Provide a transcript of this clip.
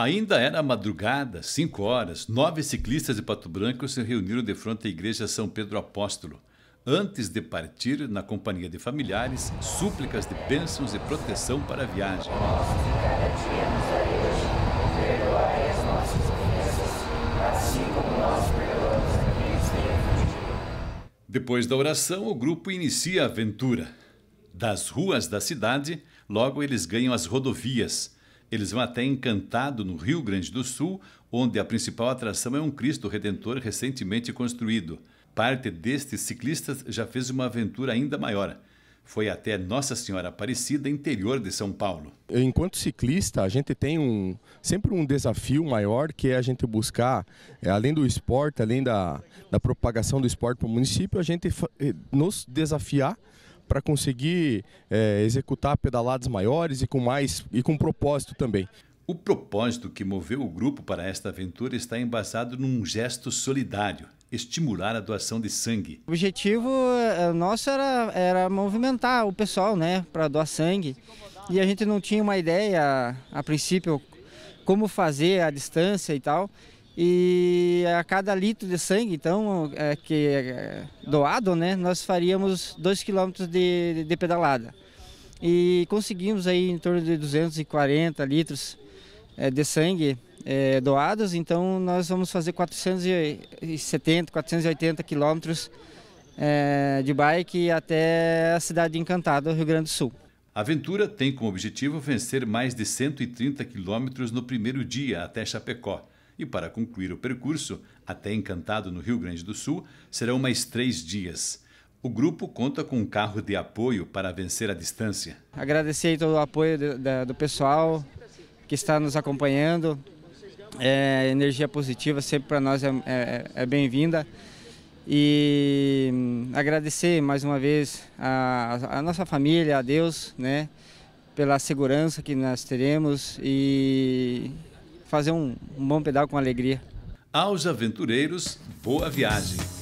Ainda era madrugada, cinco horas, nove ciclistas de Pato Branco se reuniram de frente à igreja São Pedro Apóstolo. Antes de partir, na companhia de familiares, súplicas de bênçãos e proteção para a viagem. Depois da oração, o grupo inicia a aventura. Das ruas da cidade, logo eles ganham as rodovias eles vão até Encantado, no Rio Grande do Sul, onde a principal atração é um Cristo Redentor recentemente construído. Parte destes ciclistas já fez uma aventura ainda maior foi até Nossa Senhora Aparecida, interior de São Paulo. Enquanto ciclista, a gente tem um, sempre um desafio maior que é a gente buscar, é, além do esporte, além da, da propagação do esporte para o município, a gente eh, nos desafiar para conseguir é, executar pedaladas maiores e com mais e com propósito também. O propósito que moveu o grupo para esta aventura está embasado num gesto solidário, estimular a doação de sangue. O objetivo é, nosso era, era movimentar o pessoal, né, para doar sangue. E a gente não tinha uma ideia a princípio como fazer a distância e tal. E a cada litro de sangue, então, é, que é doado, né, nós faríamos 2 km de, de pedalada. E conseguimos aí em torno de 240 litros é, de sangue é, doados, então nós vamos fazer 470, 480 quilômetros é, de bike até a cidade encantada Rio Grande do Sul. A aventura tem como objetivo vencer mais de 130 quilômetros no primeiro dia até Chapecó e, para concluir o percurso, até Encantado, no Rio Grande do Sul, serão mais três dias. O grupo conta com um carro de apoio para vencer a distância. Agradecer todo o apoio do, da, do pessoal que está nos acompanhando. É, energia positiva sempre para nós é, é, é bem-vinda. E hum, agradecer mais uma vez a, a, nossa família, a Deus, né, pela segurança que nós teremos e fazer um, um bom pedal com alegria. Aos aventureiros, boa viagem!